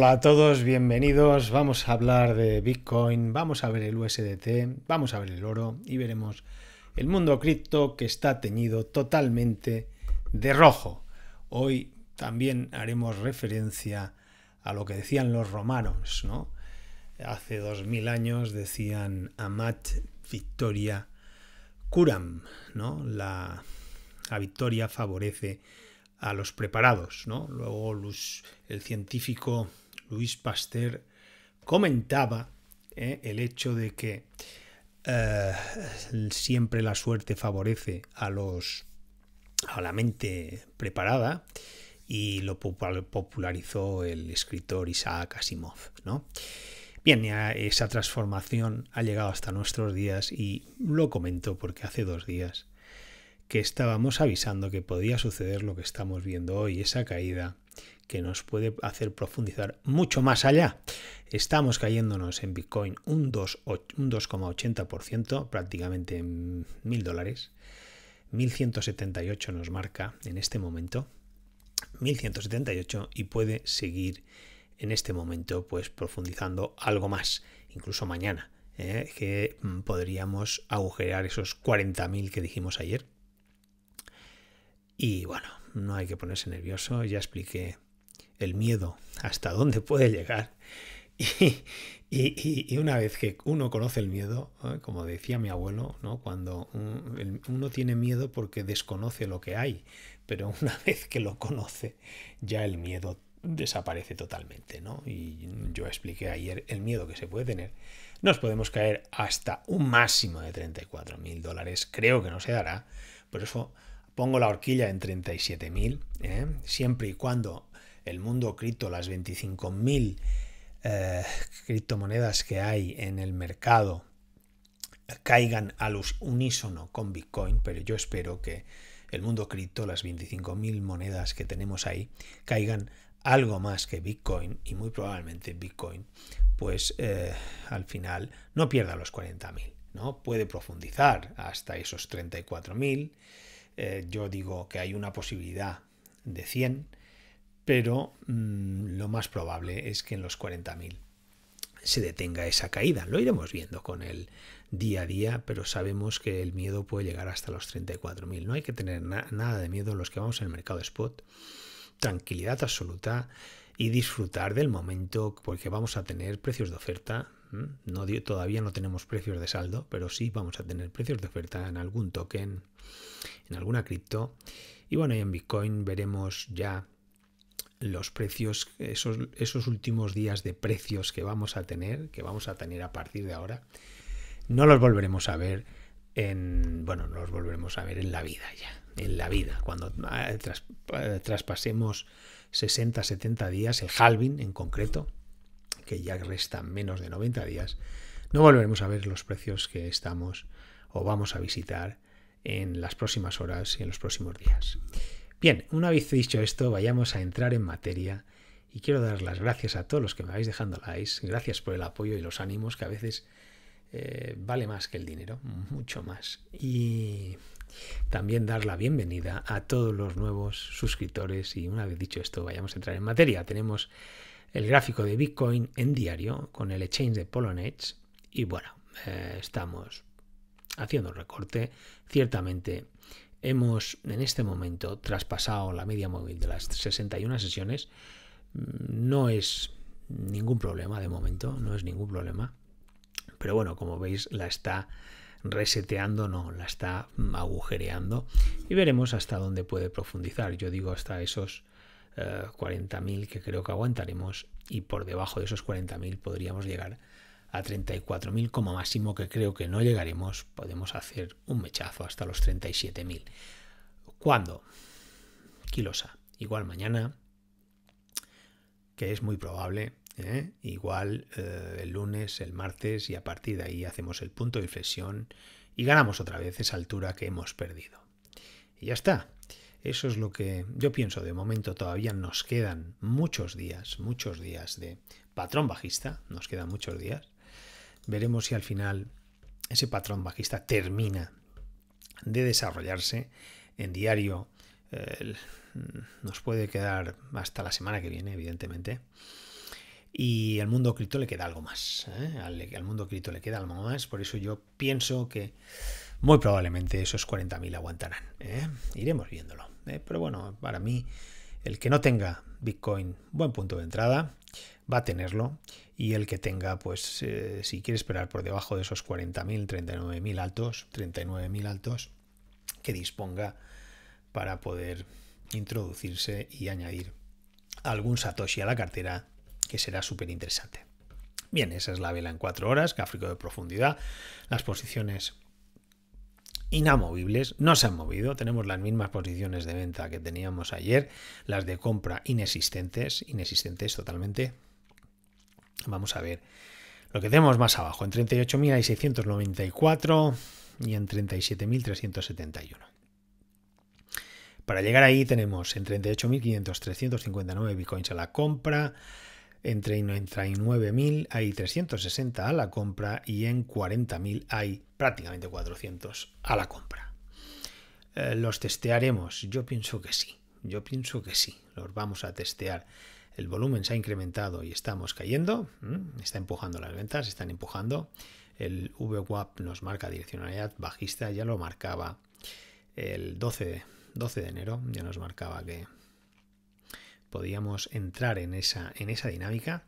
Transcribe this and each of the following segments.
Hola a todos, bienvenidos. Vamos a hablar de Bitcoin, vamos a ver el USDT, vamos a ver el oro y veremos el mundo cripto que está teñido totalmente de rojo. Hoy también haremos referencia a lo que decían los romanos, ¿no? Hace dos mil años decían amat victoria curam, ¿no? La, victoria favorece a los preparados, ¿no? Luego el científico Luis Pasteur, comentaba eh, el hecho de que eh, siempre la suerte favorece a los a la mente preparada y lo popularizó el escritor Isaac Asimov, ¿no? Bien, esa transformación ha llegado hasta nuestros días y lo comento porque hace dos días que estábamos avisando que podía suceder lo que estamos viendo hoy, esa caída que nos puede hacer profundizar mucho más allá. Estamos cayéndonos en Bitcoin un 2,80%, prácticamente en mil dólares. 1178 nos marca en este momento. 1178 y puede seguir en este momento pues profundizando algo más, incluso mañana, ¿eh? que mm, podríamos agujerar esos 40.000 que dijimos ayer. Y bueno, no hay que ponerse nervioso, ya expliqué el miedo, hasta dónde puede llegar. Y, una vez que uno conoce el miedo, ¿eh? como decía mi abuelo, ¿no? cuando uno tiene miedo porque desconoce lo que hay, pero una vez que lo conoce, ya el miedo desaparece totalmente. ¿no? Y yo expliqué ayer el miedo que se puede tener. Nos podemos caer hasta un máximo de 34 mil dólares, creo que no se dará, por eso pongo la horquilla en 37.000, ¿eh? siempre y cuando el mundo cripto, las 25.000 eh, criptomonedas que hay en el mercado, caigan a los unísono con Bitcoin, pero yo espero que el mundo cripto, las 25.000 monedas que tenemos ahí, caigan algo más que Bitcoin y muy probablemente Bitcoin, pues eh, al final no pierda los 40.000, ¿no? Puede profundizar hasta esos 34.000 eh, yo digo que hay una posibilidad de 100, pero mm, lo más probable es que en los 40.000 se detenga esa caída. Lo iremos viendo con el día a día, pero sabemos que el miedo puede llegar hasta los 34.000. No hay que tener nada de miedo los que vamos en el mercado spot. Tranquilidad absoluta y disfrutar del momento porque vamos a tener precios de oferta todavía no tenemos precios de saldo, pero sí vamos a tener precios de oferta en algún token, en alguna cripto. Y bueno, y en Bitcoin veremos ya los precios, esos, últimos días de precios que vamos a tener, que vamos a tener a partir de ahora. No los volveremos a ver en, bueno, no los volveremos a ver en la vida ya, en la vida, cuando ah, eh, traspasemos 60, 70 días, el halving en concreto, que ya restan menos de 90 días, no volveremos a ver los precios que estamos o vamos a visitar en las próximas horas y en los próximos días. Bien, una vez dicho esto, vayamos a entrar en materia y quiero dar las gracias a todos los que me vais dejando likes, gracias por el apoyo y los ánimos que a veces eh, vale más que el dinero, mucho más. Y también dar la bienvenida a todos los nuevos suscriptores y una vez dicho esto, vayamos a entrar en materia. Tenemos el gráfico de Bitcoin en diario con el exchange de Poloniex y bueno, eh, estamos haciendo recorte. Ciertamente hemos en este momento traspasado la media móvil de las 61 sesiones. Mm, no es ningún problema de momento, no es ningún problema. Pero bueno, como veis, la está reseteando, no, la está agujereando y veremos hasta dónde puede profundizar. Yo digo hasta esos 40.000 eh, que creo que aguantaremos y por debajo de esos 40.000 podríamos llegar a 34.000 como máximo que creo que no llegaremos. Podemos hacer un mechazo hasta los 37.000. ¿Cuándo? kilosa Igual mañana, que es muy probable. ¿eh? Igual eh, el lunes, el martes y a partir de ahí hacemos el punto de inflexión y ganamos otra vez esa altura que hemos perdido. Y ya está. Eso es lo que yo pienso de momento. Todavía nos quedan muchos días, muchos días de patrón bajista. Nos quedan muchos días. Veremos si al final ese patrón bajista termina de desarrollarse en diario. nos puede quedar hasta la semana que viene, evidentemente. Y al mundo cripto le queda algo más. ¿eh? Al, al, mundo cripto le queda algo más. Por eso yo pienso que muy probablemente esos 40.000 aguantarán. ¿eh? Iremos viéndolo. ¿eh? Pero bueno, para mí, el que no tenga Bitcoin, buen punto de entrada, va a tenerlo. Y el que tenga, pues, eh, si quiere esperar por debajo de esos 40.000, 39.000 altos, 39.000 altos, que disponga para poder introducirse y añadir algún Satoshi a la cartera, que será súper interesante. Bien, esa es la vela en 4 horas, gráfico de profundidad. Las posiciones inamovibles, no se han movido, tenemos las mismas posiciones de venta que teníamos ayer, las de compra inexistentes, inexistentes totalmente. Vamos a ver lo que tenemos más abajo, en 38.694 y en 37.371. Para llegar ahí tenemos en 38.500 359 bitcoins a la compra, entre 99.000 hay 360 a la compra y en 40.000 hay prácticamente 400 a la compra. Eh, ¿Los testearemos? Yo pienso que sí, yo pienso que sí, los vamos a testear. El volumen se ha incrementado y estamos cayendo, mm, está empujando las ventas, están empujando. El VWAP nos marca direccionalidad bajista, ya lo marcaba el 12, 12 de enero, ya nos marcaba que podíamos entrar en esa, en esa dinámica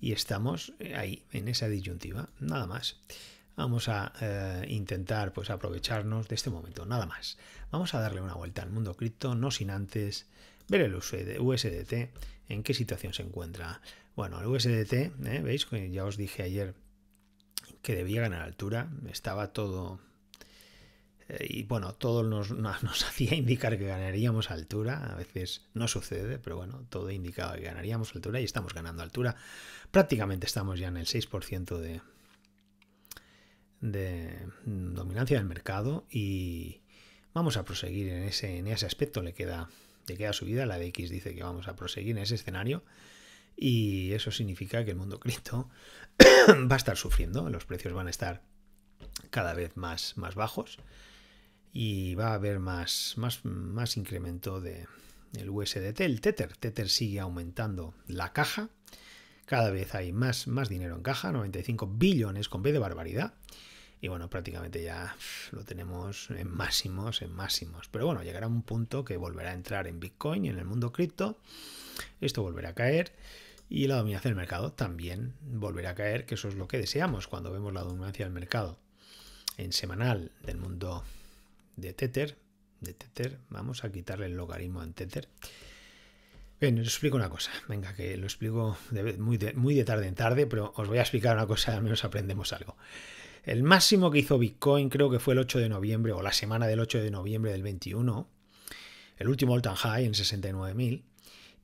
y estamos eh, ahí, en esa disyuntiva, nada más. Vamos a eh, intentar pues, aprovecharnos de este momento, nada más. Vamos a darle una vuelta al mundo cripto, no sin antes ver el USDT, en qué situación se encuentra. Bueno, el USDT, eh, veis veis, ya os dije ayer que debía ganar altura, estaba todo eh, y bueno, todo nos, hacía indicar que ganaríamos altura. A veces no sucede, pero bueno, todo indicaba que ganaríamos altura y estamos ganando altura. Prácticamente estamos ya en el 6% de, de mm, dominancia del mercado y vamos a proseguir en ese, aspecto. Le queda, le queda subida. La DX dice que vamos a proseguir en ese escenario. Y eso significa que el mundo cripto va a estar sufriendo, los precios van a estar cada vez más, más bajos y va a haber más, más, más incremento de, el USDT, el Tether. Tether sigue aumentando la caja. Cada vez hay más, más dinero en caja, 95 billones con B de barbaridad. Y bueno, prácticamente ya lo tenemos en máximos, en máximos. Pero bueno, llegará un punto que volverá a entrar en Bitcoin y en el mundo cripto. Esto volverá a caer. Y la dominancia del mercado también volverá a caer, que eso es lo que deseamos cuando vemos la dominancia del mercado en semanal del mundo de Tether, de Tether, vamos a quitarle el logaritmo en Tether. Bien, os explico una cosa, venga, que lo explico muy, de, muy tarde en tarde, pero os voy a explicar una cosa, al menos aprendemos algo. El máximo que hizo Bitcoin creo que fue el 8 de noviembre o la semana del 8 de noviembre del 21, el último all-time high en 69.000,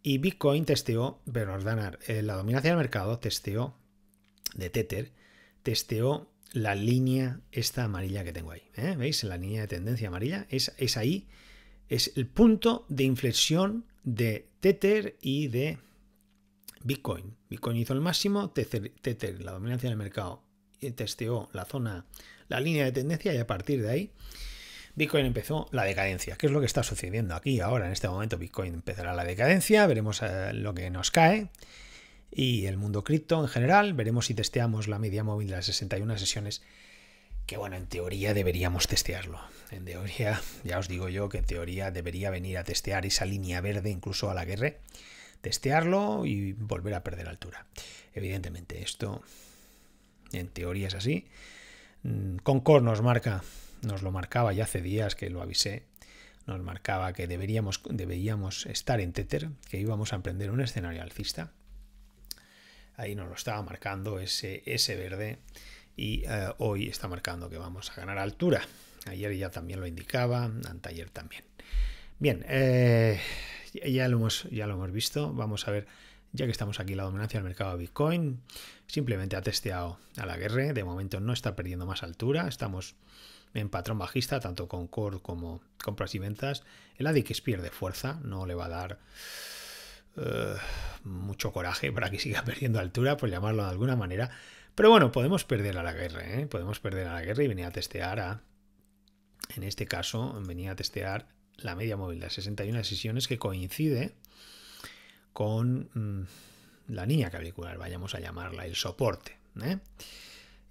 y Bitcoin testeó, pero eh, la dominancia del mercado testeó de Tether, testeó la línea esta amarilla que tengo ahí. ¿eh? ¿Veis? La línea de tendencia amarilla es, es ahí, es el punto de inflexión de Tether y de Bitcoin. Bitcoin hizo el máximo, Tether, la dominancia del mercado, y eh, testeó la zona, la línea de tendencia y a partir de ahí Bitcoin empezó la decadencia. ¿Qué es lo que está sucediendo aquí ahora? En este momento Bitcoin empezará la decadencia, veremos eh, lo que nos cae y el mundo cripto en general. Veremos si testeamos la media móvil de las 61 sesiones, que bueno, en teoría deberíamos testearlo. En teoría, ya os digo yo que en teoría debería venir a testear esa línea verde incluso a la guerra, testearlo y volver a perder altura. Evidentemente, esto en teoría es así. Mm, Concord nos marca, nos lo marcaba ya hace días que lo avisé, nos marcaba que deberíamos, deberíamos estar en Tether, que íbamos a emprender un escenario alcista ahí nos lo estaba marcando ese, ese verde y eh, hoy está marcando que vamos a ganar altura. Ayer ya también lo indicaba, anteayer también. Bien, eh, ya, lo hemos, ya lo hemos visto. Vamos a ver, ya que estamos aquí, la dominancia del mercado de Bitcoin. Simplemente ha testeado a la guerra. ¿eh? De momento no está perdiendo más altura. Estamos en patrón bajista, tanto con core como compras y ventas. El ADX pierde fuerza, no le va a dar eh, mucho coraje para que siga perdiendo altura, por llamarlo de alguna manera. Pero bueno, podemos perder a la guerra, ¿eh? podemos perder a la guerra y venir a testear en este caso, venía a testear la media móvil de 61 sesiones que coincide con mm, la niña clavicular, vayamos a llamarla, el soporte. ¿eh?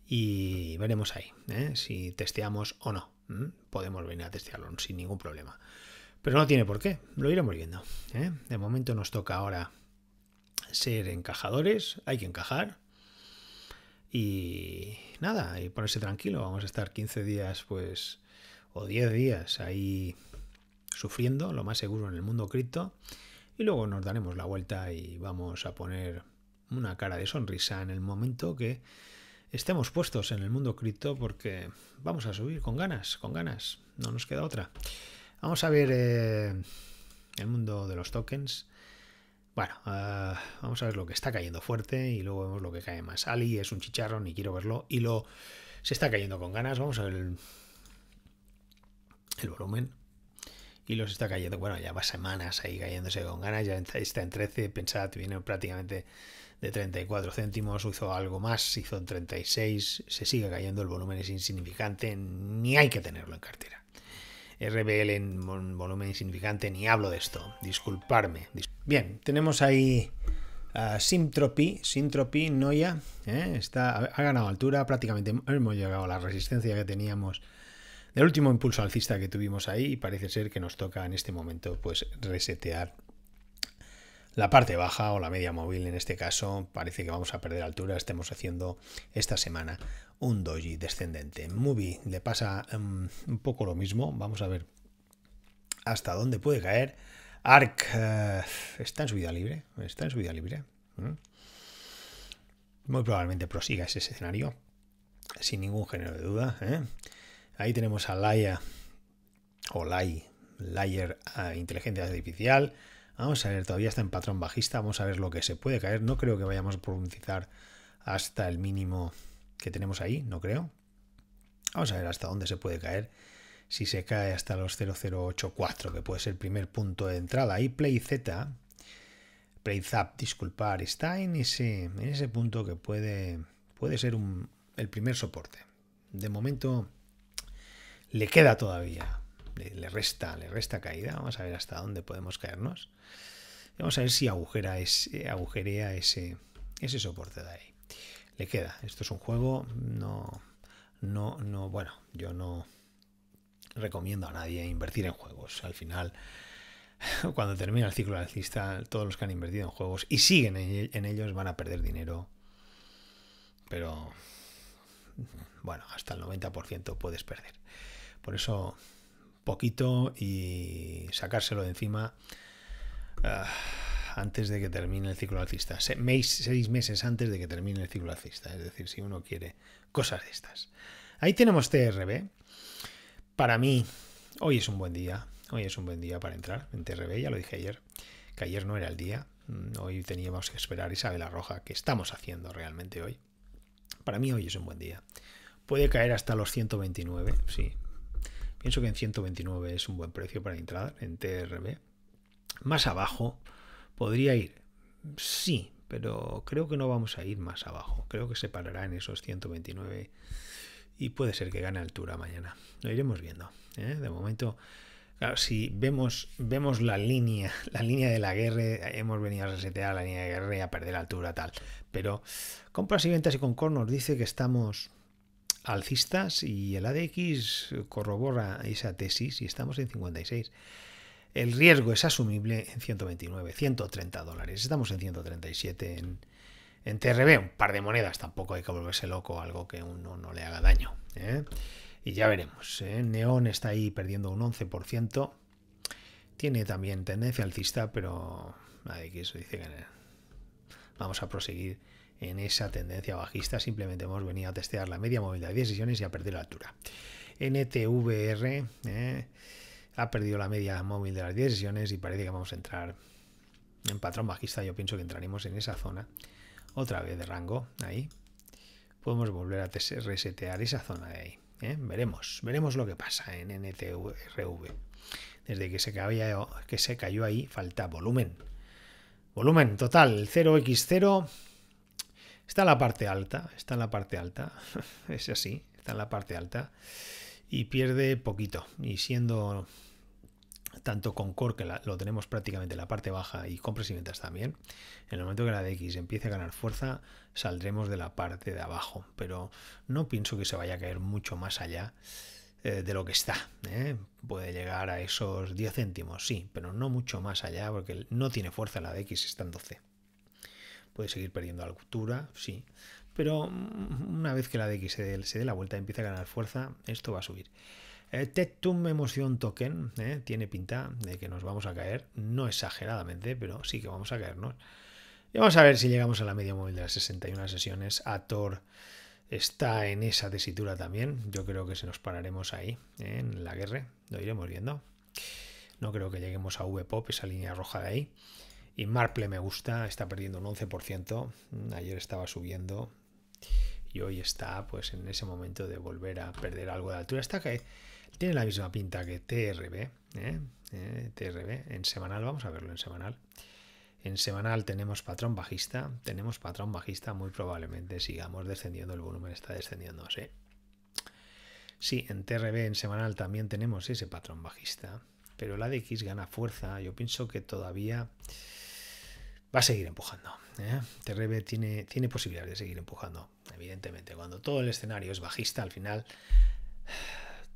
Y veremos ahí si testeamos o no. Podemos venir a testearlo sin ningún problema. Pero no tiene por qué, lo iremos viendo. ¿eh? De momento nos toca ahora ser encajadores, hay que encajar. Y nada, y ponerse tranquilo, vamos a estar 15 días pues o 10 días ahí sufriendo, lo más seguro en el mundo cripto, y luego nos daremos la vuelta y vamos a poner una cara de sonrisa en el momento que estemos puestos en el mundo cripto porque vamos a subir con ganas, con ganas, no nos queda otra. Vamos a ver eh, el mundo de los tokens. Bueno, eh, vamos a ver lo que está cayendo fuerte y luego vemos lo que cae más. Ali es un chicharro, y quiero verlo. Y lo se está cayendo con ganas. Vamos a ver el, volumen. Y los está cayendo. Bueno, ya va semanas ahí cayéndose con ganas. Ya está en 13. Pensad, viene prácticamente de 34 céntimos. Hizo algo más. Hizo en 36. Se sigue cayendo. El volumen es insignificante. Ni hay que tenerlo en cartera. RBL en volumen insignificante, ni hablo de esto. Disculparme. Bien, tenemos ahí a Syntropy, Syntropy Noia. ¿eh? Está, ha ganado altura, prácticamente hemos llegado a la resistencia que teníamos del último impulso alcista que tuvimos ahí y parece ser que nos toca en este momento pues resetear la parte baja o la media móvil en este caso parece que vamos a perder altura, estemos haciendo esta semana un doji descendente. Movie le pasa em, un poco lo mismo, vamos a ver hasta dónde puede caer. ARC eh, está en subida libre, está en subida libre. ¿eh? Muy probablemente prosiga ese escenario, sin ningún género de duda. ¿eh? Ahí tenemos a Laia, o Lai, Layer Inteligencia Artificial, Vamos a ver, todavía está en patrón bajista, vamos a ver lo que se puede caer. No creo que vayamos a profundizar hasta el mínimo que tenemos ahí, no creo. Vamos a ver hasta dónde se puede caer. Si se cae hasta los 0084, que puede ser el primer punto de entrada. Ahí Play Z, Play disculpar, está en ese, ese punto que puede, puede ser el primer soporte. De momento le queda todavía le, resta, le resta caída. Vamos a ver hasta dónde podemos caernos. Vamos a ver si agujera ese, agujerea ese, ese soporte de ahí. Le queda. Esto es un juego. No, no, no. Bueno, yo no recomiendo a nadie invertir en juegos. Al final, cuando termina el ciclo alcista, todos los que han invertido en juegos y siguen en ellos van a perder dinero. Pero, bueno, hasta el 90% puedes perder. Por eso poquito y sacárselo de encima ah, antes de que termine el ciclo alcista. seis meses antes de que termine el ciclo alcista. Es decir, si uno quiere cosas de estas. Ahí tenemos TRB. Para mí, hoy es un buen día. Hoy es un buen día para entrar en TRB. Ya lo dije ayer, que ayer no era el día. Mm, hoy teníamos que esperar Isabel Roja, que estamos haciendo realmente hoy. Para mí hoy es un buen día. Puede caer hasta los 129, sí, Pienso que en 129 es un buen precio para entrar en TRB. Más abajo podría ir, sí, pero creo que no vamos a ir más abajo. Creo que se parará en esos 129 y puede ser que gane altura mañana. Lo iremos viendo. ¿eh? De momento, si vemos, vemos la línea, la línea de la guerra, hemos venido a resetear la línea de guerra y a perder altura, tal. Pero compras y ventas y con nos dice que estamos alcistas y el ADX corrobora esa tesis y estamos en 56. El riesgo es asumible en 129, 130 dólares. Estamos en 137 en, en TRB. Un par de monedas, tampoco hay que volverse loco, algo que uno no le haga daño. ¿eh? Y ya veremos. ¿eh? Neón está ahí perdiendo un 11%. Tiene también tendencia alcista, pero ADX dice que vamos a proseguir en esa tendencia bajista, simplemente hemos venido a testear la media móvil de 10 sesiones y a perder la altura. NTVR eh, ha perdido la media móvil de las 10 sesiones y parece que vamos a entrar en patrón bajista. Yo pienso que entraremos en esa zona otra vez de rango. Ahí podemos volver a resetear esa zona de ahí. Eh. Veremos, veremos lo que pasa en NTVR. Desde que se, que se cayó ahí falta volumen. Volumen total 0x0 Está en la parte alta, está en la parte alta, es así, está en la parte alta y pierde poquito. Y siendo tanto con Core, que lo tenemos prácticamente en la parte baja, y compras y ventas también, en el momento que la DX empiece a ganar fuerza, saldremos de la parte de abajo. Pero no pienso que se vaya a caer mucho más allá eh, de lo que está. ¿eh? Puede llegar a esos 10 céntimos, sí, pero no mucho más allá, porque no tiene fuerza la DX, está en 12. Puede seguir perdiendo altura, sí. Pero una vez que la de se dé, se dé la vuelta y empieza a ganar fuerza, esto va a subir. Eh, Tectum Emoción Token eh, tiene pinta de que nos vamos a caer, no exageradamente, pero sí que vamos a caernos. Y vamos a ver si llegamos a la media móvil de las 61 sesiones. Ator está en esa tesitura también. Yo creo que se nos pararemos ahí, eh, en la guerra. Lo iremos viendo. No creo que lleguemos a Vpop, esa línea roja de ahí. Y Marple me gusta, está perdiendo un 11%. Mm, ayer estaba subiendo y hoy está pues en ese momento de volver a perder algo de altura. Está que tiene la misma pinta que TRB. ¿eh? Eh, TRB en semanal, vamos a verlo en semanal. En semanal tenemos patrón bajista, tenemos patrón bajista, muy probablemente sigamos descendiendo, el volumen está descendiendo, sí. Sí, en TRB en semanal también tenemos ese patrón bajista, pero la de X gana fuerza, yo pienso que todavía va a seguir empujando. ¿eh? TRB tiene, tiene posibilidades de seguir empujando, evidentemente. Cuando todo el escenario es bajista, al final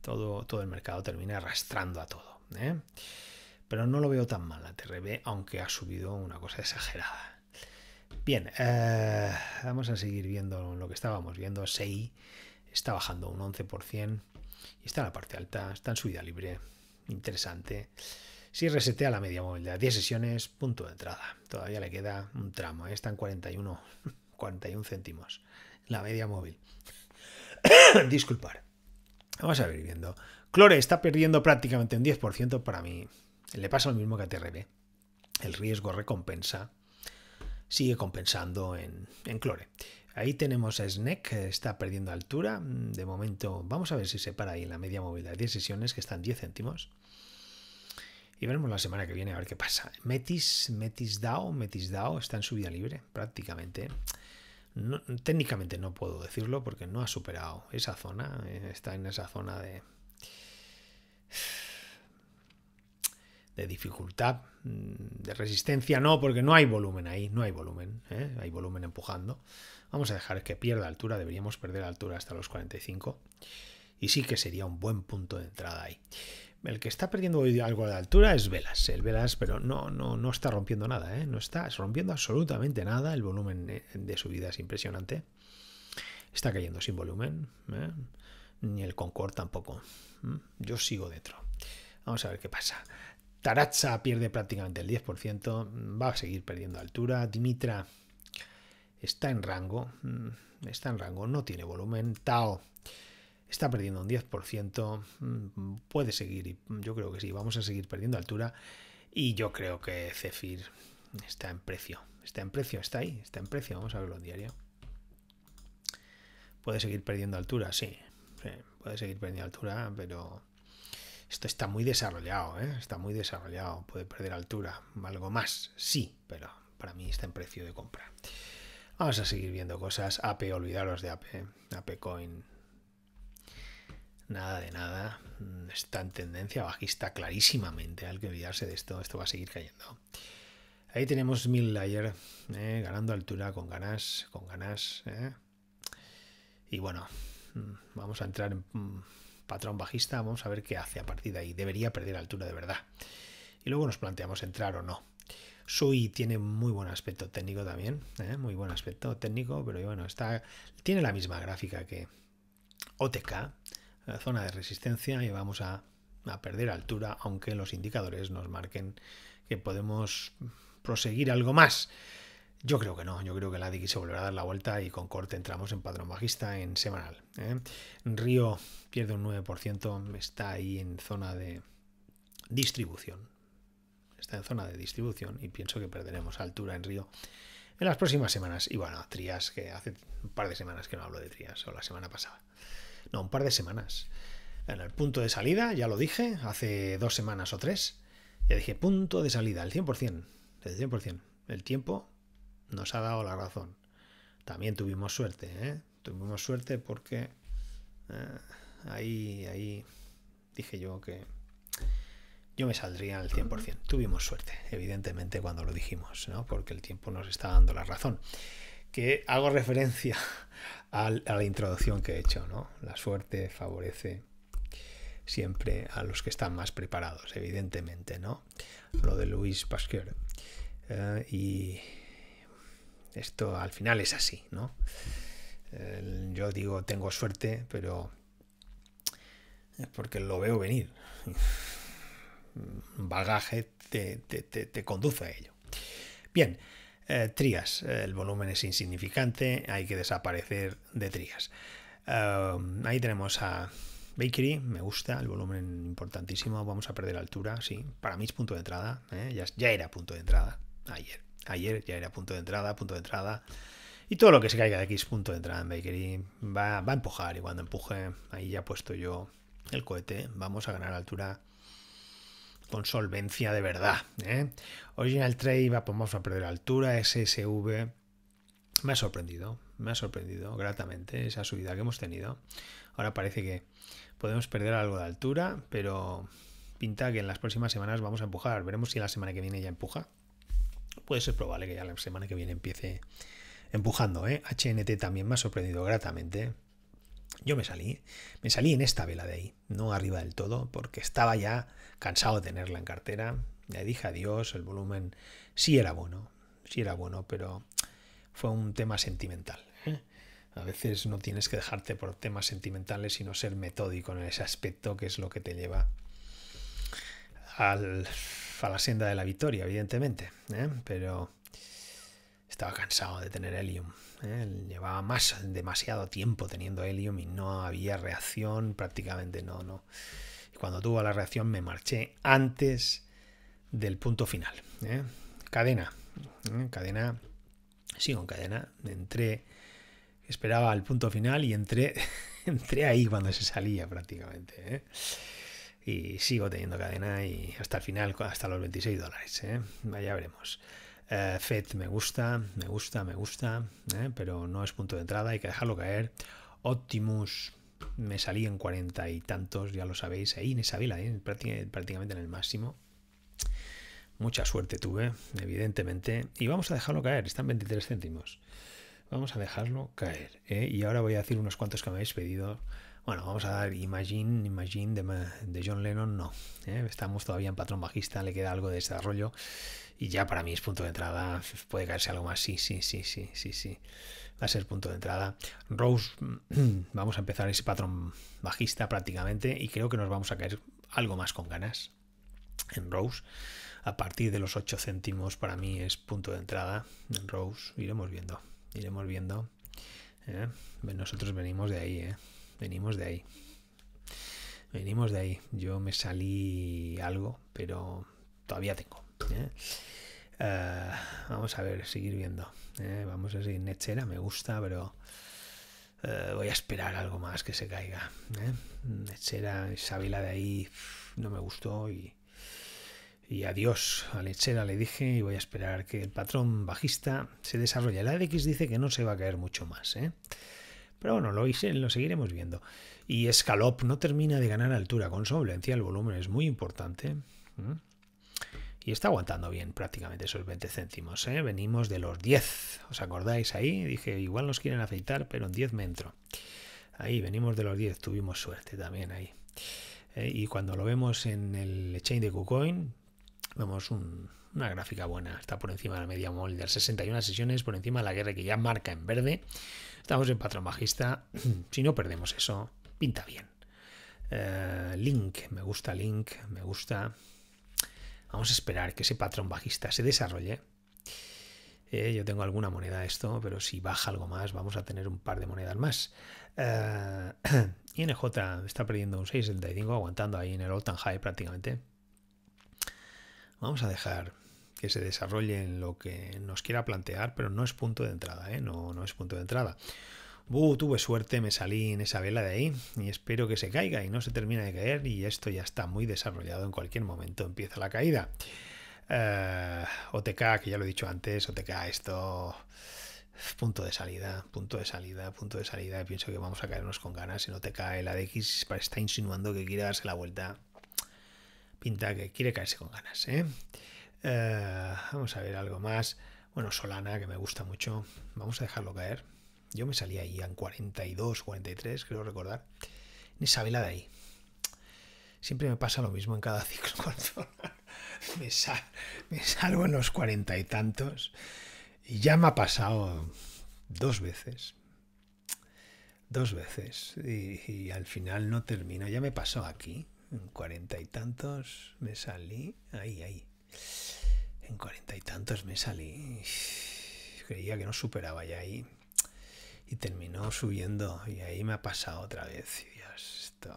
todo, todo el mercado termina arrastrando a todo. ¿eh? Pero no lo veo tan mal a TRB, aunque ha subido una cosa exagerada. Bien, eh, vamos a seguir viendo lo que estábamos viendo. SEI está bajando un 11% y está en la parte alta, está en subida libre. Interesante si resetea la media móvil de 10 sesiones, punto de entrada. Todavía le queda un tramo, está en 41, 41 céntimos la media móvil. Disculpar. Vamos a ver viendo. Clore está perdiendo prácticamente un 10% para mí. Le pasa lo mismo que a TRB. El riesgo recompensa sigue compensando en, Clore. Ahí tenemos a Snack, está perdiendo altura. De momento, vamos a ver si se para ahí en la media móvil de 10 sesiones, que están 10 céntimos. Y veremos la semana que viene a ver qué pasa. Metis, Metis DAO, Metis DAO está en subida libre prácticamente. técnicamente no puedo decirlo porque no ha superado esa zona. Eh, está en esa zona de, de dificultad, mm, de resistencia. No, porque no hay volumen ahí. No hay volumen. Eh, hay volumen empujando. Vamos a dejar que pierda altura. Deberíamos perder altura hasta los 45 y sí que sería un buen punto de entrada ahí. El que está perdiendo hoy algo de altura es Velas. El Velas, pero no, no, no está rompiendo nada, ¿eh? No está rompiendo absolutamente nada. El volumen eh, de subida es impresionante. Está cayendo sin volumen. ¿eh? Ni el Concord tampoco. Yo sigo dentro. Vamos a ver qué pasa. Taracha pierde prácticamente el 10%. Mm, va a seguir perdiendo altura. Dimitra está en rango. Mm, está en rango. No tiene volumen. Tao está perdiendo un 10%, mm, puede seguir yo creo que sí, vamos a seguir perdiendo altura y yo creo que Cefir está en precio, está en precio, está ahí, está en precio, vamos a verlo en diario. Puede seguir perdiendo altura, sí, puede seguir perdiendo altura, pero esto está muy desarrollado, ¿eh? está muy desarrollado, puede perder altura, algo más, sí, pero para mí está en precio de compra. Vamos a seguir viendo cosas. AP, olvidaros de AP. ¿eh? AP Coin Nada de nada. Mm, está en tendencia bajista clarísimamente. Hay que olvidarse de esto. Esto va a seguir cayendo. Ahí tenemos Mil Layer, eh, ganando altura con ganas, con ganas. Eh. Y bueno, mm, vamos a entrar en mm, patrón bajista. Vamos a ver qué hace a partir de ahí. Debería perder altura de verdad. Y luego nos planteamos entrar o no. Sui tiene muy buen aspecto técnico también, eh, muy buen aspecto técnico, pero bueno, está, tiene la misma gráfica que OTK, zona de resistencia y vamos a, perder altura, aunque los indicadores nos marquen que podemos proseguir algo más. Yo creo que no, yo creo que la Digi se volverá a dar la vuelta y con corte entramos en padrón bajista en semanal. ¿eh? Río pierde un 9%, está ahí en zona de distribución. Está en zona de distribución y pienso que perderemos altura en Río en las próximas semanas. Y bueno, Trias, que hace un par de semanas que no hablo de Trias, o la semana pasada un par de semanas. En el punto de salida, ya lo dije, hace dos semanas o tres, ya dije punto de salida, el 100%, el 100%. El tiempo nos ha dado la razón. También tuvimos suerte, ¿eh? Tuvimos suerte porque eh, ahí, ahí dije yo que yo me saldría al 100%. Tuvimos suerte, evidentemente, cuando lo dijimos, ¿no? Porque el tiempo nos está dando la razón que hago referencia a, la introducción que he hecho, ¿no? La suerte favorece siempre a los que están más preparados, evidentemente, ¿no? Lo de Luis Pasquier eh, y esto al final es así, ¿no? yo digo, tengo suerte, pero es porque lo veo venir. bagaje te conduce a ello. Bien, eh, trías. El volumen es insignificante, hay que desaparecer de trías. Eh, ahí tenemos a Bakery, me gusta, el volumen importantísimo. Vamos a perder altura, sí. Para mí es punto de entrada, ¿eh? ya, era punto de entrada ayer. Ayer ya era punto de entrada, punto de entrada. Y todo lo que se caiga de aquí es punto de entrada en Bakery. Va, va a empujar y cuando empuje, ahí ya he puesto yo el cohete. Vamos a ganar altura con solvencia de verdad. ¿eh? Original Trade va, vamos a perder altura, SSV. Me ha sorprendido, me ha sorprendido gratamente esa subida que hemos tenido. Ahora parece que podemos perder algo de altura, pero pinta que en las próximas semanas vamos a empujar. Veremos si la semana que viene ya empuja. Puede ser probable que ya la semana que viene empiece empujando. HNT ¿eh? también me ha sorprendido gratamente. Yo me salí, me salí en esta vela de ahí, no arriba del todo, porque estaba ya cansado de tenerla en cartera. Le dije adiós, el volumen sí era bueno, sí era bueno, pero fue un tema sentimental. ¿eh? A veces no tienes que dejarte por temas sentimentales, sino ser metódico en ese aspecto que es lo que te lleva al, a la senda de la victoria, evidentemente. ¿eh? Pero estaba cansado de tener helium. ¿eh? Llevaba más, demasiado tiempo teniendo helium y no había reacción, prácticamente no, no. cuando tuvo la reacción me marché antes del punto final. ¿eh? Cadena. ¿eh? Cadena. Sigo en cadena. Entré. Esperaba el punto final y entré. entré ahí cuando se salía prácticamente y sigo teniendo cadena y hasta el final, hasta los 26 dólares. ¿eh? Ya veremos. Eh, Fed me gusta, me gusta, me gusta, eh, pero no es punto de entrada, hay que dejarlo caer. Optimus me salí en cuarenta y tantos, ya lo sabéis, ahí en esa vila prácticamente en el máximo. Mucha suerte tuve, evidentemente. Y vamos a dejarlo caer, están 23 céntimos. Vamos a dejarlo caer. Eh, y ahora voy a decir unos cuantos que me habéis pedido. Bueno, vamos a dar Imagine, Imagine de, John Lennon, no. Estamos todavía en patrón bajista, le queda algo de desarrollo. Y ya para mí es punto de entrada. Puede caerse algo más. Sí, sí, sí, sí, sí, sí. Va a ser punto de entrada. Rose, vamos a empezar ese patrón bajista prácticamente. Y creo que nos vamos a caer algo más con ganas en Rose. A partir de los 8 céntimos para mí es punto de entrada en Rose. Iremos viendo. Iremos viendo. ¿eh? Nosotros venimos de ahí, ¿eh? Venimos de ahí. Venimos de ahí. Yo me salí algo, pero todavía tengo. ¿Eh? Eh, vamos a ver, seguir viendo. ¿eh? Vamos a seguir. Nechera me gusta, pero voy a esperar algo más que se caiga. Nechera, Isabela de ahí no me gustó y, y adiós a Nechera le dije y voy a esperar que el patrón bajista se desarrolle. La X dice que no se va a caer mucho más, Pero bueno, lo, lo seguiremos viendo. Y Scalop no termina de ganar altura con solvencia, el volumen es muy importante. Y está aguantando bien prácticamente esos 20 céntimos. ¿eh? Venimos de los 10. ¿Os acordáis ahí? Dije, igual nos quieren aceitar pero en 10 me entro. Ahí, venimos de los 10. Tuvimos suerte también ahí. ¿eh? Y cuando lo vemos en el chain de KuCoin, vemos una gráfica buena. Está por encima de la media móvil 61 sesiones, por encima de la guerra que ya marca en verde. Estamos en patrón bajista. si no perdemos eso, pinta bien. Eh, Link, me gusta Link, me gusta. Vamos a esperar que ese patrón bajista se desarrolle. Eh, yo tengo alguna moneda esto, pero si baja algo más, vamos a tener un par de monedas más. Uh, eh, INJ está perdiendo un 6,65 aguantando ahí en el all-time high prácticamente. Vamos a dejar que se desarrolle en lo que nos quiera plantear, pero no es punto de entrada, ¿eh? no es punto de entrada tuve suerte, me salí en esa vela de ahí y espero que se caiga y no se termina de caer y esto ya está muy desarrollado, en cualquier momento empieza la caída. Eh, OTK, que ya lo he dicho antes, OTK, esto punto de salida, punto de salida, punto de salida. Pienso que vamos a caernos con ganas. Si no te cae la está insinuando que quiere darse la vuelta. Pinta que quiere caerse con ganas. ¿eh? Eh, vamos a ver algo más. Bueno, Solana, que me gusta mucho. Vamos a dejarlo caer. Yo me salí ahí en 42, 43, creo recordar. ni esa vela de ahí. Siempre me pasa lo mismo en cada ciclo. me, salgo en los cuarenta y tantos. Y ya me ha pasado dos veces. Dos veces. Y, y al final no termino. Ya me pasó aquí. En cuarenta y tantos me salí. Ahí, ahí. En cuarenta y tantos me salí. Creía que no superaba ya ahí y terminó subiendo. Y ahí me ha pasado otra vez. Dios, esto.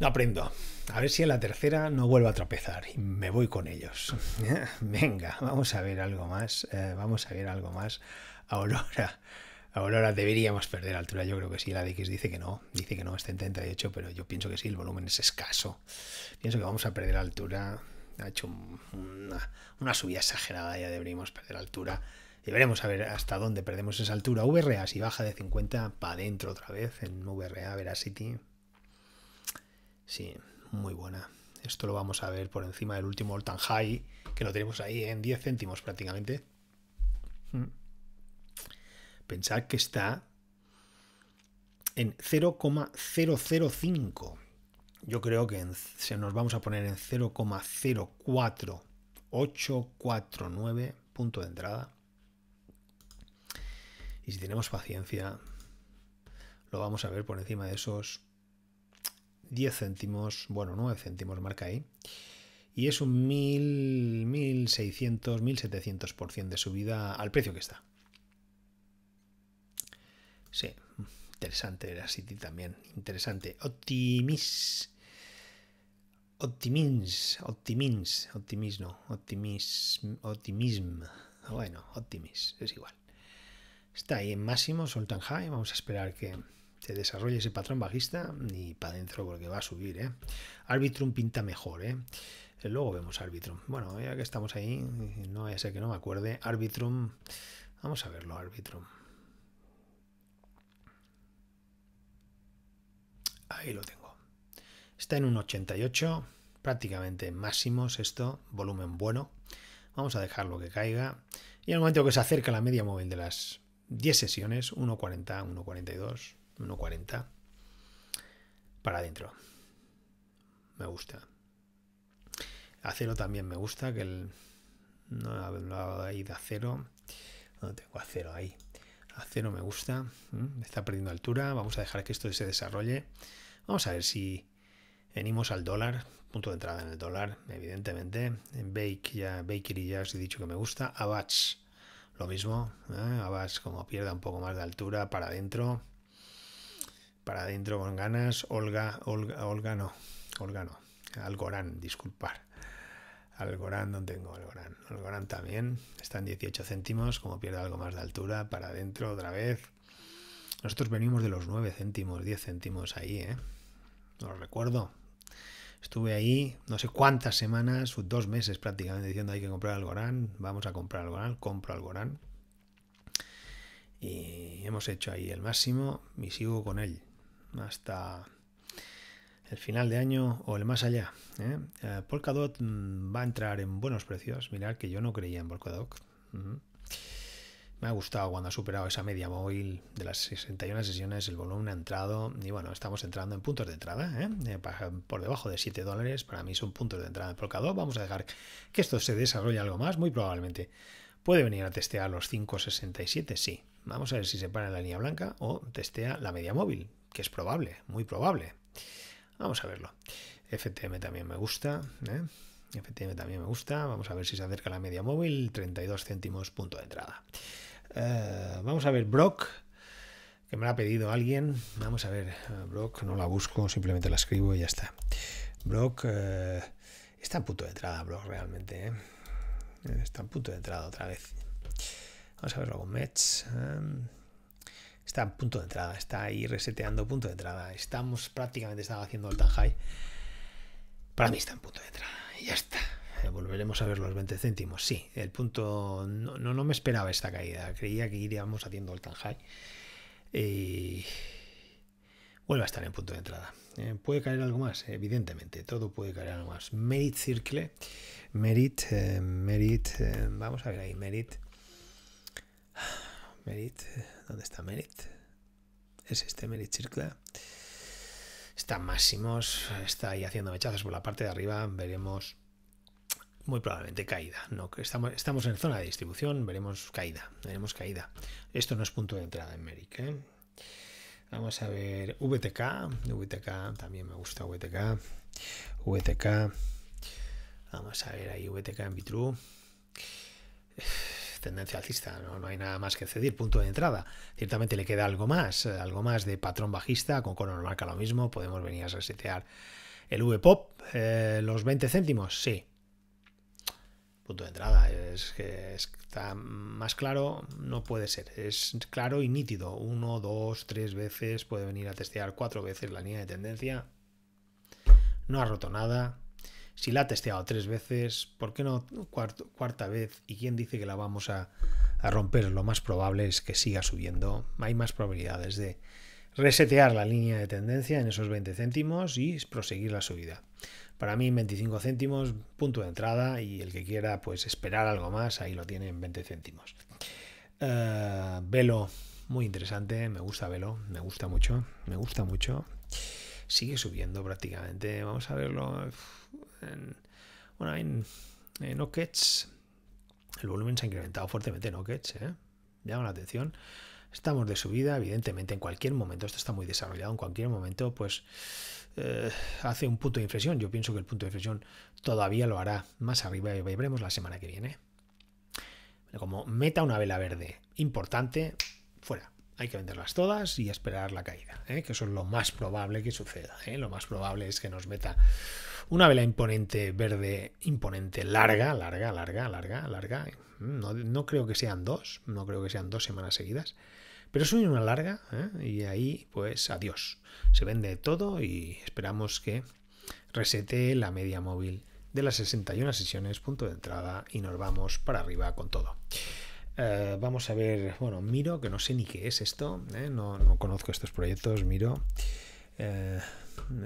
No aprendo. A ver si en la tercera no vuelvo a tropezar y me voy con ellos. Venga, vamos a ver algo más. Eh, vamos a ver algo más. Aurora. Aurora, deberíamos perder altura, yo creo que sí. La DX dice que no, dice que no, está en 38, pero yo pienso que sí, el volumen es escaso. Pienso que vamos a perder altura. Ha hecho una, una subida exagerada, ya deberíamos perder altura. Y veremos a ver hasta dónde perdemos esa altura. VRA, si baja de 50 para adentro otra vez en VRA, Veracity. Sí, muy buena. Esto lo vamos a ver por encima del último all High, que lo tenemos ahí en 10 céntimos prácticamente. Hmm. Pensad que está en 0,005. Yo creo que se nos vamos a poner en 0,04849 punto de entrada. Y si tenemos paciencia, lo vamos a ver por encima de esos 10 céntimos, bueno, 9 céntimos marca ahí. Y es un 1000, 1600, 1700% de subida al precio que está. Sí, interesante era City también. Interesante. Optimis. Optimins. Optimins. Optimis, no. Optimis. Optimism. Bueno, optimis. Es igual. Está ahí en máximo, Soltan High. Vamos a esperar que se desarrolle ese patrón bajista y para adentro porque va a subir. ¿eh? Arbitrum pinta mejor. ¿eh? ¿eh? Luego vemos Arbitrum. Bueno, ya que estamos ahí, no vaya a ser que no me acuerde. Arbitrum, vamos a verlo, Arbitrum. Ahí lo tengo. Está en un 88, prácticamente máximos esto, volumen bueno. Vamos a dejarlo que caiga. Y al momento que se acerca la media móvil de las 10 sesiones, 1.40, 1.42, 1.40, para adentro. Me gusta. Acero también me gusta, que el... No he hablado ahí de acero. No tengo acero ahí. Acero me gusta. Está perdiendo altura. Vamos a dejar que esto se desarrolle. Vamos a ver si venimos al dólar. Punto de entrada en el dólar, evidentemente. En Bake ya, Bakery ya os he dicho que me gusta. Abatch lo mismo, ¿eh? Abbas como pierda un poco más de altura para adentro. Para adentro con ganas. Olga, Olga, Olga no. Olga no. Algorán, disculpar. Algorán, no tengo Algorán? Algorán también. están 18 céntimos, como pierda algo más de altura, para adentro otra vez. Nosotros venimos de los 9 céntimos, 10 céntimos ahí, ¿eh? No lo recuerdo. Estuve ahí no sé cuántas semanas, dos meses prácticamente, diciendo hay que comprar Algorand, vamos a comprar Algorand, compro Algorand. Y hemos hecho ahí el máximo y sigo con él hasta el final de año o el más allá. ¿eh? Eh, Polkadot mm, va a entrar en buenos precios. mirar que yo no creía en Polkadot. Me ha gustado cuando ha superado esa media móvil de las 61 sesiones, el volumen ha entrado y bueno, estamos entrando en puntos de entrada, ¿eh? Eh, por debajo de 7 dólares, para mí son puntos de entrada cada dos vamos a dejar que esto se desarrolle algo más, muy probablemente. ¿Puede venir a testear los 5.67? Sí. Vamos a ver si se para la línea blanca o testea la media móvil, que es probable, muy probable. Vamos a verlo. FTM también me gusta. ¿eh? FTM también me gusta. Vamos a ver si se acerca la media móvil. 32 céntimos punto de entrada. Eh, vamos a ver, Brock, que me la ha pedido alguien. Vamos a ver, eh, Brock, no la busco, simplemente la escribo y ya está. Brock, eh, está a punto de entrada, Brock, realmente. Está a punto de entrada otra vez. Vamos a verlo con Mets. está a punto de entrada, está ahí reseteando punto de entrada. Estamos prácticamente, estaba haciendo el tan high. Para mí está en punto de entrada. Y ya está. Eh, volveremos a ver los 20 céntimos. Sí, el punto. No, no, me esperaba esta caída. Creía que iríamos haciendo el tan high. Y. Vuelve a estar en punto de entrada. Eh, ¿Puede caer algo más? Evidentemente, todo puede caer algo más. Merit Circle. Merit, eh, Merit. vamos a ver ahí, Merit. Merit. ¿Dónde está Merit? Es este Merit Circle está máximos, está ahí haciendo mechazos por la parte de arriba, veremos muy probablemente caída. No, estamos, estamos en zona de distribución, veremos caída, veremos caída. Esto no es punto de entrada en Merrick. ¿eh? Vamos a ver VTK, VTK, también me gusta VTK, VTK. Vamos a ver ahí VTK en Vitru. Tendencia alcista, no, hay nada más que cedir, punto de entrada. Ciertamente le queda algo más, algo más de patrón bajista, con Conor marca lo mismo, podemos venir a resetear el VPOP, eh, los 20 céntimos, sí, punto de entrada. Es que está más claro, no puede ser. Es claro y nítido. Uno, dos, tres veces, puede venir a testear cuatro veces la línea de tendencia. No ha roto nada. Si la ha testeado tres veces, ¿por qué no cuarta, vez? ¿Y quién dice que la vamos a, a romper? Lo más probable es que siga subiendo. Hay más probabilidades de resetear la línea de tendencia en esos 20 céntimos y proseguir la subida. Para mí 25 céntimos, punto de entrada y el que quiera pues esperar algo más, ahí lo tiene en 20 céntimos. Eh, velo, muy interesante, me gusta Velo, me gusta mucho, me gusta mucho. Sigue subiendo prácticamente, vamos a verlo en, bueno, en, en El volumen se ha incrementado fuertemente en Ockets, ¿eh? llama la atención. Estamos de subida, evidentemente en cualquier momento, esto está muy desarrollado, en cualquier momento pues eh, hace un punto de inflexión. Yo pienso que el punto de inflexión todavía lo hará más arriba y veremos la semana que viene. Como meta una vela verde importante, fuera. Hay que venderlas todas y esperar la caída, ¿eh? que eso es lo más probable que suceda. ¿eh? Lo más probable es que nos meta una vela imponente verde, imponente larga, larga, larga, larga, larga. no creo que sean dos, no creo que sean dos semanas seguidas. Pero es una larga ¿eh? y ahí pues adiós. Se vende todo y esperamos que resete la media móvil de las 61 sesiones, punto de entrada y nos vamos para arriba con todo. Eh, vamos a ver, bueno, Miro, que no sé ni qué es esto, ¿eh? no, no, conozco estos proyectos, Miro.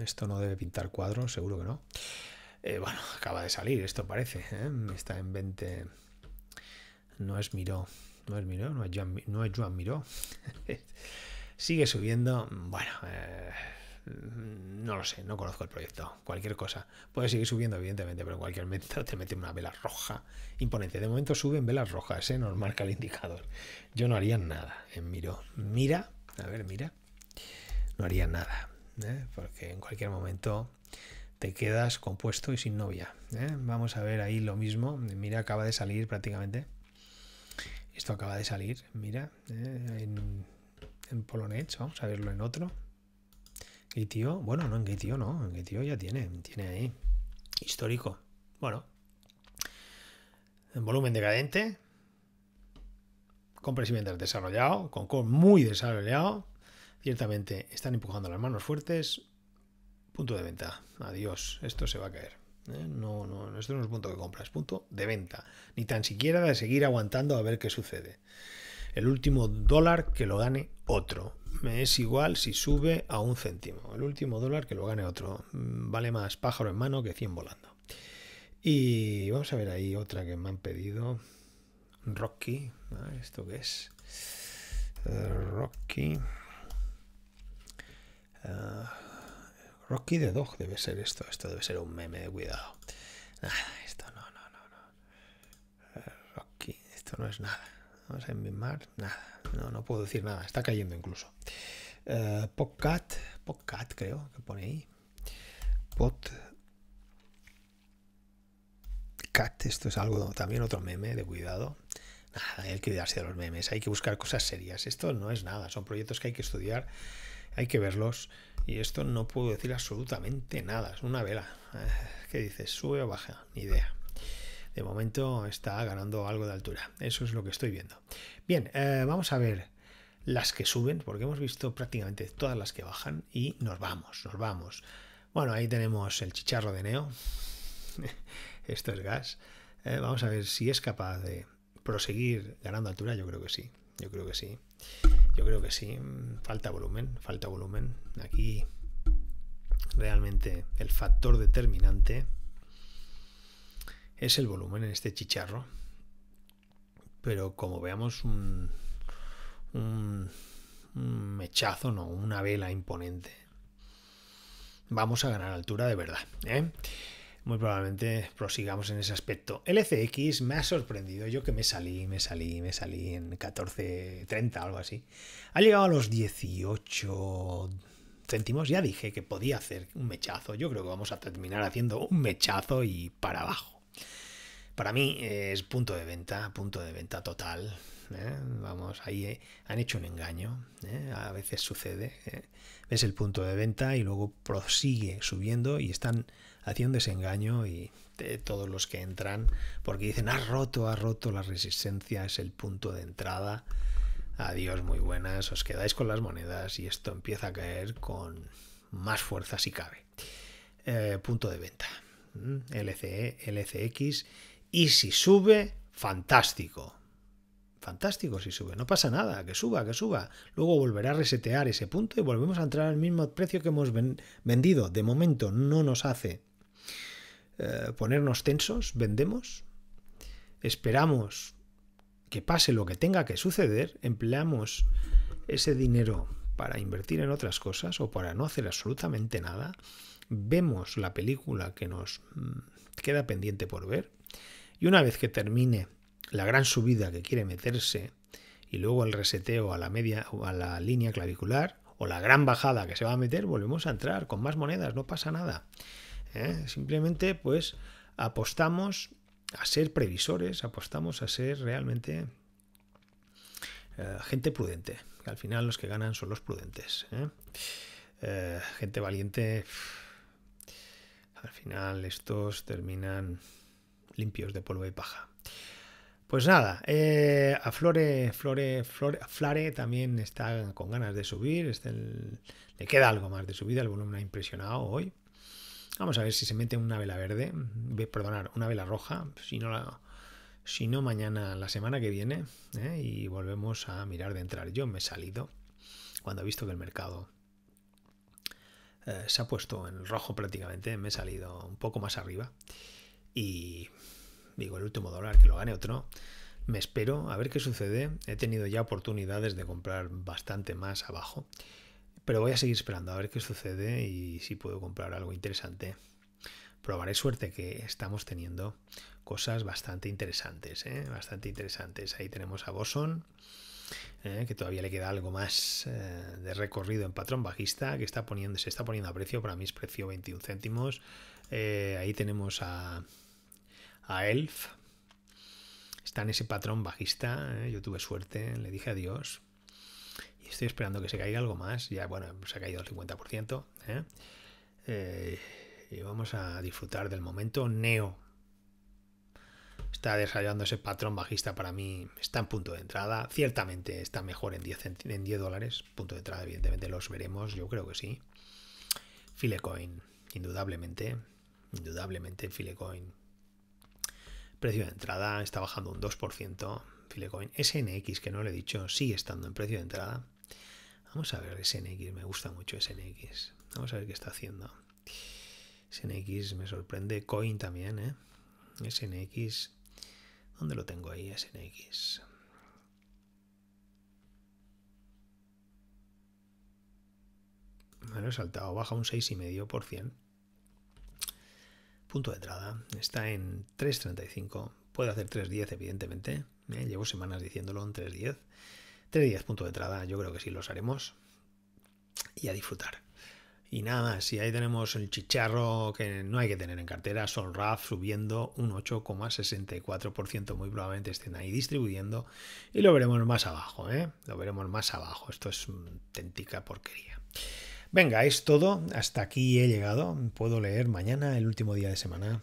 esto no debe pintar cuadros, seguro que no. bueno, acaba de salir, esto parece. Está en 20. No es Miro. No es Miró, no es Joan, no Miró. Sigue subiendo. Bueno, eh, no lo sé, no conozco el proyecto. Cualquier cosa. Puede seguir subiendo, evidentemente, pero en cualquier momento te mete una vela roja imponente. De momento suben velas rojas, ¿eh? nos marca el indicador. Yo no haría nada en Miró. Mira, a ver, mira. No haría nada. ¿eh? Porque en cualquier momento te quedas compuesto y sin novia. ¿eh? Vamos a ver ahí lo mismo. Mira, acaba de salir prácticamente. Esto acaba de salir, mira, eh, en, en vamos a verlo en otro. tío bueno, no en Gitio, no, en Gitio ya tiene, tiene ahí. Histórico. Bueno. En volumen decadente. con y ventas desarrollado, con core muy desarrollado. Ciertamente están empujando las manos fuertes. Punto de venta. Adiós. Esto se va a caer. ¿eh? No, no, esto no es punto de compra, es punto de venta. Ni tan siquiera de seguir aguantando a ver qué sucede. El último dólar que lo gane otro. Me es igual si sube a un céntimo. El último dólar que lo gane otro. Mm, vale más pájaro en mano que 100 volando. Y vamos a ver ahí otra que me han pedido. Rocky. ¿eh? ¿Esto qué es? Eh, Rocky. Ah. Rocky de Dog debe ser esto. Esto debe ser un meme de cuidado. esto no, no, no, no. Eh, Rocky, esto no es nada. Vamos a enviar, nada. No, no puedo decir nada. Está cayendo incluso. Uh, eh, Podcat, Podcat creo que pone ahí. cat esto es algo también otro meme de cuidado. Nada, hay que cuidarse de los memes, hay que buscar cosas serias. Esto no es nada, son proyectos que hay que estudiar hay que verlos. Y esto no puedo decir absolutamente nada. Es una vela. Ah, ¿Qué dices? ¿Sube o baja? Ni idea. De momento está ganando algo de altura. Eso es lo que estoy viendo. Bien, eh, vamos a ver las que suben, porque hemos visto prácticamente todas las que bajan y nos vamos, nos vamos. Bueno, ahí tenemos el chicharro de Neo. Esto es gas. Eh, vamos a ver si es capaz de proseguir ganando altura. Yo creo que sí. Yo creo que sí. Yo creo que sí. Falta volumen, falta volumen. Aquí realmente el factor determinante es el volumen en este chicharro. Pero como veamos un, un, mechazo, no, una vela imponente, vamos a ganar altura de verdad. ¿eh? muy probablemente prosigamos en ese aspecto. LCX me ha sorprendido, yo que me salí, me salí, me salí en 14.30, algo así. Ha llegado a los 18 céntimos, ya dije que podía hacer un mechazo, yo creo que vamos a terminar haciendo un mechazo y para abajo. Para mí eh, es punto de venta, punto de venta total. ¿eh? Vamos, ahí eh, han hecho un engaño, a veces sucede. Ves el punto de venta y luego prosigue subiendo y están desengaño y de todos los que entran, porque dicen, ha roto, ha roto, la resistencia es el punto de entrada. Adiós, muy buenas, os quedáis con las monedas y esto empieza a caer con más fuerza si cabe. Eh, punto de venta. Mm, LCE, LCX. Y si sube, fantástico. Fantástico si sube, no pasa nada, que suba, que suba. Luego volverá a resetear ese punto y volvemos a entrar al mismo precio que hemos vendido. De momento no nos hace eh, ponernos tensos, vendemos, esperamos que pase lo que tenga que suceder, empleamos ese dinero para invertir en otras cosas o para no hacer absolutamente nada, vemos la película que nos mm, queda pendiente por ver y una vez que termine la gran subida que quiere meterse y luego el reseteo a la media o a la línea clavicular o la gran bajada que se va a meter, volvemos a entrar con más monedas, no pasa nada. ¿eh? Simplemente pues apostamos a ser previsores, apostamos a ser realmente eh, gente prudente, al final los que ganan son los prudentes. ¿eh? gente valiente, al final estos terminan limpios de polvo y paja. Pues nada, a Flore, Flore, Flore, Flare también está con ganas de subir. le queda algo más de subida, el volumen ha impresionado hoy. Vamos a ver si se mete una vela verde, perdonar, una vela roja, si no, la, si no mañana, la semana que viene, ¿eh? y volvemos a mirar de entrar. Yo me he salido cuando he visto que el mercado eh, se ha puesto en rojo prácticamente, me he salido un poco más arriba. Y digo, el último dólar, que lo gane otro, me espero a ver qué sucede. He tenido ya oportunidades de comprar bastante más abajo. Pero voy a seguir esperando a ver qué sucede y si puedo comprar algo interesante. Probaré suerte que estamos teniendo cosas bastante interesantes, ¿eh? bastante interesantes. Ahí tenemos a Boson, ¿eh? que todavía le queda algo más eh, de recorrido en patrón bajista, que está poniendo, se está poniendo a precio, para mí es precio 21 céntimos. ahí tenemos a, a Elf, está en ese patrón bajista, yo tuve suerte, le dije adiós, estoy esperando que se caiga algo más. Ya, bueno, se ha caído el 50%. ¿eh? Eh, y vamos a disfrutar del momento neo. Está desarrollando ese patrón bajista para mí. Está en punto de entrada. Ciertamente está mejor en 10, en 10 dólares. Punto de entrada, evidentemente, los veremos. Yo creo que sí. Filecoin, indudablemente. Indudablemente, Filecoin. Precio de entrada está bajando un 2%. Filecoin. SNX, que no le he dicho, sigue estando en precio de entrada. Vamos a ver SNX, me gusta mucho SNX. Vamos a ver qué está haciendo. SNX me sorprende. Coin también, ¿eh? SNX. ¿Dónde lo tengo ahí? SNX. Bueno, he saltado. Baja un 6,5%. Punto de entrada. Está en 3.35. Puede hacer 3.10, evidentemente. ¿Eh? Llevo semanas diciéndolo en 3.10. Tres días punto de entrada, yo creo que sí los haremos. Y a disfrutar. Y nada si ahí tenemos el chicharro que no hay que tener en cartera, Solraf subiendo un 8,64%, muy probablemente estén ahí distribuyendo y lo veremos más abajo, ¿eh? Lo veremos más abajo, esto es auténtica porquería. Venga, es todo, hasta aquí he llegado, puedo leer mañana el último día de semana.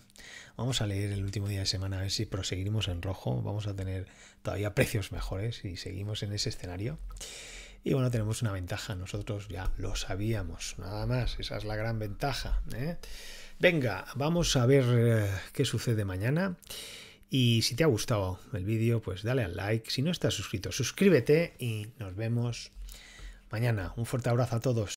Vamos a leer el último día de semana a ver si proseguimos en rojo, vamos a tener todavía precios mejores y seguimos en ese escenario. Y bueno, tenemos una ventaja, nosotros ya lo sabíamos, nada más, esa es la gran ventaja. ¿eh? Venga, vamos a ver eh, qué sucede mañana. Y si te ha gustado el vídeo, pues dale al like. Si no estás suscrito, suscríbete y nos vemos mañana. Un fuerte abrazo a todos.